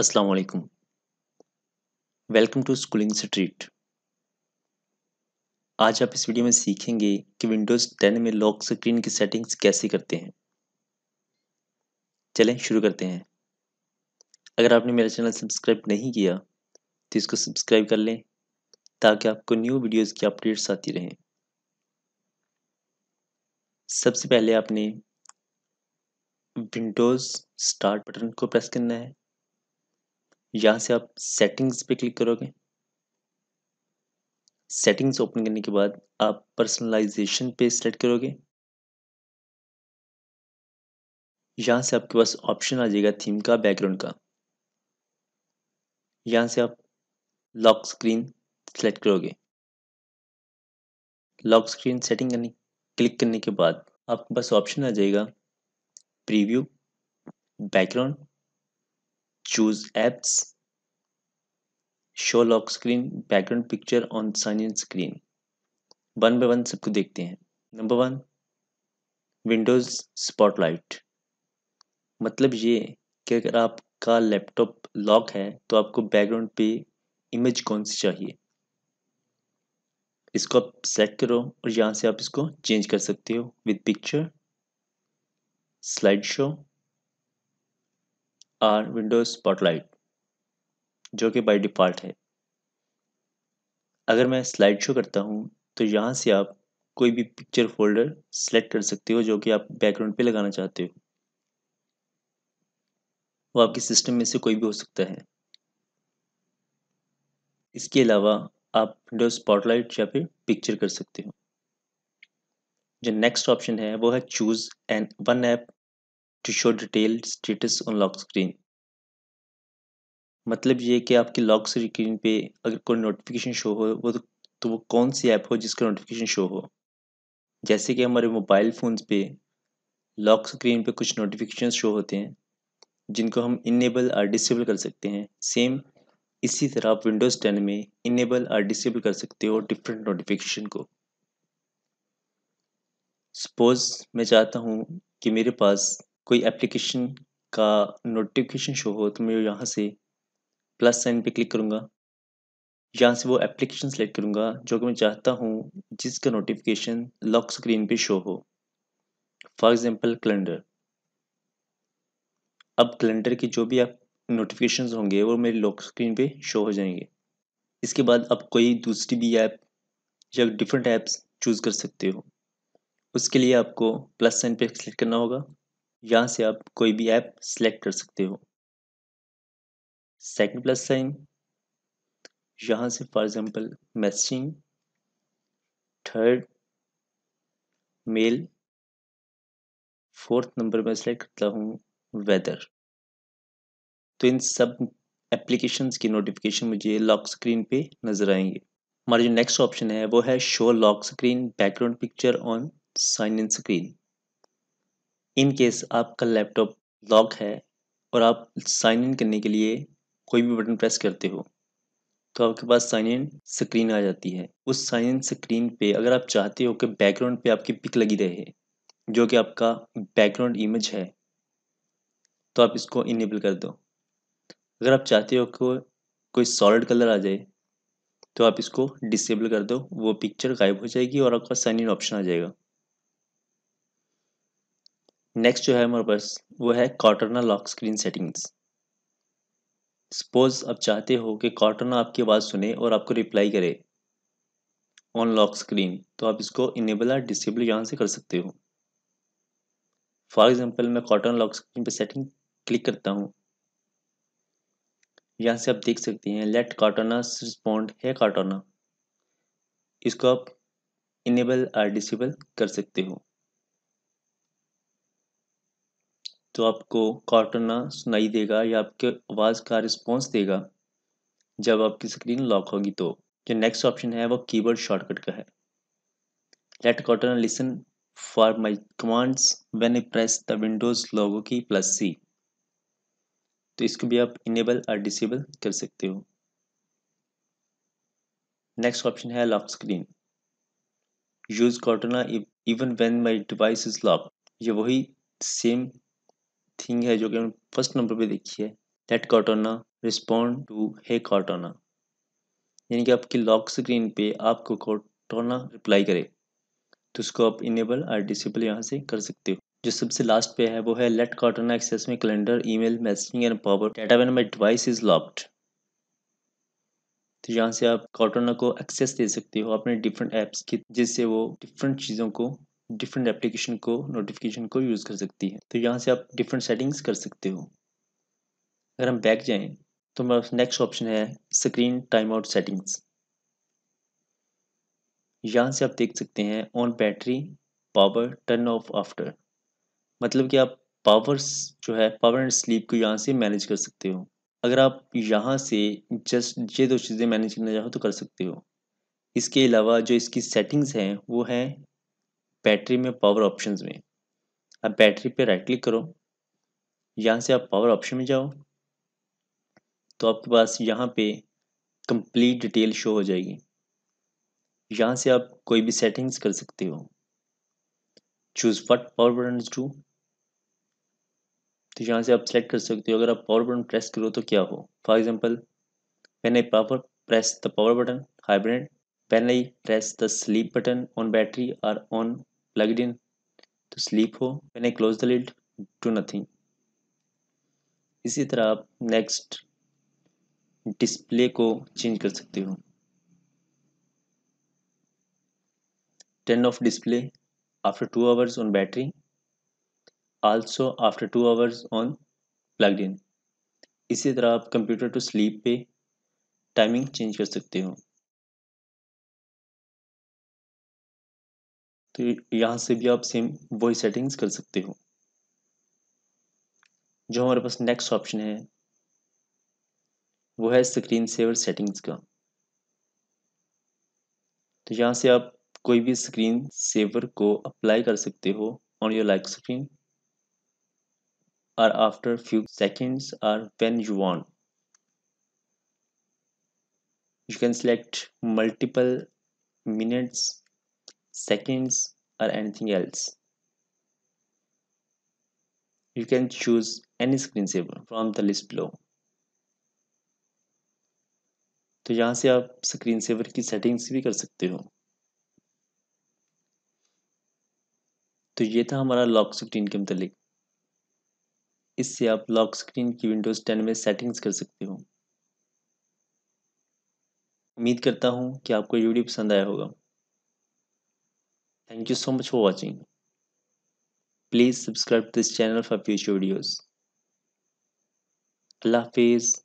असलकुम welcome to schooling street आज आप इस वीडियो में सीखेंगे कि विंडोज़ 10 में लॉक स्क्रीन की सेटिंग्स कैसे करते हैं चलें शुरू करते हैं अगर आपने मेरा चैनल सब्सक्राइब नहीं किया तो इसको सब्सक्राइब कर लें ताकि आपको न्यू वीडियोज़ की अपडेट्स आती रहें सबसे पहले आपने विंडोज़ स्टार्ट बटन को प्रेस करना है यहाँ से आप सेटिंग्स पे क्लिक करोगे सेटिंग्स ओपन करने के बाद आप पर्सनलाइजेशन पे सेलेक्ट करोगे यहाँ से आपके पास ऑप्शन आ जाएगा थीम का बैकग्राउंड का यहाँ से आप लॉक स्क्रीन सेलेक्ट करोगे लॉक स्क्रीन सेटिंग करने क्लिक करने के बाद आपके पास ऑप्शन आ जाएगा preview background choose apps show lock screen background picture on sign in screen one by one सबको देखते हैं नंबर वन विंडोज स्पॉटलाइट मतलब ये कि अगर आपका लैपटॉप लॉक है तो आपको बैकग्राउंड पे इमेज कौन सी चाहिए इसको आप सेलेक्ट करो और यहाँ से आप इसको चेंज कर सकते हो with picture slideshow or Windows spotlight जो कि बाय डिफ़ॉल्ट है अगर मैं स्लाइड शो करता हूँ तो यहाँ से आप कोई भी पिक्चर फोल्डर सेलेक्ट कर सकते हो जो कि आप बैकग्राउंड पे लगाना चाहते हो वो आपके सिस्टम में से कोई भी हो सकता है इसके अलावा आप विंडोज स्पॉटलाइट या फिर पिक्चर कर सकते हो जो नेक्स्ट ऑप्शन है वो है choose an one app to show detail status on lock screen मतलब ये कि आपकी लॉक स्क्रीन पे अगर कोई नोटिफिकेशन शो हो वो तो, तो वो कौन सी ऐप हो जिसका नोटिफिकेशन शो हो जैसे कि हमारे मोबाइल फ़ोन्स पे लॉक स्क्रीन पे कुछ नोटिफिकेशन शो होते हैं जिनको हम इनेबल और डिसेबल कर सकते हैं सेम इसी तरह आप विंडोज़ टेन में इनेबल और डिसेबल कर सकते हो डिफरेंट नोटिफिकेशन को सपोज़ मैं चाहता हूँ कि मेरे पास कोई एप्लीकेशन का नोटिफिकेशन शो हो तो मैं यहाँ से प्लस साइन पे क्लिक करूँगा यहाँ से वो एप्लीकेशन सेलेक्ट करूँगा जो कि मैं चाहता हूँ जिसका नोटिफिकेशन लॉक स्क्रीन पे शो हो फॉर एग्जांपल कैलेंडर अब कैलेंडर के जो भी आप नोटिफिकेशन होंगे वो मेरे लॉक स्क्रीन पे शो हो जाएंगे इसके बाद आप कोई दूसरी भी ऐप या डिफरेंट ऐप्स चूज़ कर सकते हो उसके लिए आपको प्लस साइन पे सेलेक्ट करना होगा यहाँ से आप कोई भी ऐप सेलेक्ट कर सकते हो सेकंड प्लस साइन यहाँ से for example messaging third mail fourth number में सेलेक्ट करता हूँ वेदर तो इन सब एप्लीकेशंस की नोटिफिकेशन मुझे लॉक स्क्रीन पे नज़र आएंगे हमारा जो नेक्स्ट ऑप्शन है वो है show lock screen background picture on sign in screen in case आपका लैपटॉप लॉक है और आप साइन इन करने के लिए कोई भी बटन प्रेस करते हो तो आपके पास साइन इन स्क्रीन आ जाती है उस साइन इन स्क्रीन पे अगर आप चाहते हो कि बैकग्राउंड पे आपकी पिक लगी रहे जो कि आपका बैकग्राउंड इमेज है तो आप इसको इनेबल कर दो अगर आप चाहते हो कि कोई सॉलिड कलर आ जाए तो आप इसको डिसेबल कर दो वो पिक्चर गायब हो जाएगी और आपका साइन इन ऑप्शन आ जाएगा नेक्स्ट जो है हमारे पास वो है Cortana lock screen settings suppose आप चाहते हो कि कॉटरना आपकी आवाज़ सुने और आपको रिप्लाई करे ऑन लॉक स्क्रीन तो आप इसको इनेबल और डिसेबल यहाँ से कर सकते हो फॉर एग्जांपल मैं कॉटन लॉक स्क्रीन पर सेटिंग क्लिक करता हूँ यहाँ से आप देख सकते हैं लेट कॉटना रिस्पॉन्ड है कॉटना इसको आप इनेबल और डिसेबल कर सकते हो तो आपको कॉटना सुनाई देगा या आपके आवाज़ का रिस्पॉन्स देगा जब आपकी स्क्रीन लॉक होगी तो जो नेक्स्ट ऑप्शन है वो कीबोर्ड शॉर्टकट का है let Cortana listen for my commands when I press the Windows logo key plus C तो इसको भी आप इनेबल और डिसेबल कर सकते हो नेक्स्ट ऑप्शन है lock screen use Cortana even when my device is lock ये वही सेम थिंग है जो कि हमने फर्स्ट नंबर पे देखी है let Cortana respond to hey Cortana यानी कि आपकी लॉक स्क्रीन पे आपको कॉटोना रिप्लाई करे तो उसको आप इनेबल और डिसेबल यहाँ से कर सकते हो जो सबसे लास्ट पे है वो है लेट कॉटोना एक्सेस में calendar email messaging and power data when my device is locked तो यहाँ से आप कॉटोना को एक्सेस दे सकते हो अपने डिफरेंट ऐप्स की जिससे वो डिफरेंट चीज़ों को डिफरेंट एप्लीकेशन को नोटिफिकेशन को यूज़ कर सकती है तो यहाँ से आप डिफरेंट सेटिंग्स कर सकते हो अगर हम बैक जाएं तो हमारा नेक्स्ट ऑप्शन है स्क्रीन टाइम आउट सेटिंग्स यहाँ से आप देख सकते हैं on battery power turn off after मतलब कि आप पावर जो है पावर एंड स्लीप को यहाँ से मैनेज कर सकते हो अगर आप यहाँ से जस्ट ये दो चीज़ें मैनेज करना चाहो तो कर सकते हो इसके अलावा जो इसकी सेटिंग्स हैं वो हैं बैटरी में पावर ऑप्शन में आप बैटरी पे राइट क्लिक करो यहाँ से आप पावर ऑप्शन में जाओ तो आपके पास यहाँ पे कंप्लीट डिटेल शो हो जाएगी यहाँ से आप कोई भी सेटिंग्स कर सकते हो choose what power button do तो यहाँ से आप सेलेक्ट कर सकते हो अगर आप पावर बटन प्रेस करो तो क्या हो for example when I power press the power button hybrid when I press the sleep button on battery or on plug it in to sleep हो when I close the lid do nothing इसी तरह आप next display को change कर सकते हो turn off display after 2 hours on battery also after 2 hours on plugged in इसी तरह आप कंप्यूटर टू स्लीप पे टाइमिंग चेंज कर सकते हो तो यहाँ से भी आप सेम वही सेटिंग्स कर सकते हो जो हमारे पास नेक्स्ट ऑप्शन है वो है स्क्रीन सेवर सेटिंग्स का तो यहाँ से आप कोई भी स्क्रीन सेवर को अप्लाई कर सकते हो ऑन योर लाइक स्क्रीन और after few seconds or when you want you can select multiple minutes seconds or anything else you can choose any saver from the list below तो यहां से आप screen saver की settings भी कर सकते हो तो ये था हमारा लॉक स्क्रीन के मतलब इससे आप लॉक स्क्रीन की विंडोज़ 10 में सेटिंग्स कर सकते हो उम्मीद करता हूं कि आपको ये वीडियो पसंद आया होगा Thank you so much for watching. Please subscribe to this channel for future videos. Allah Hafiz.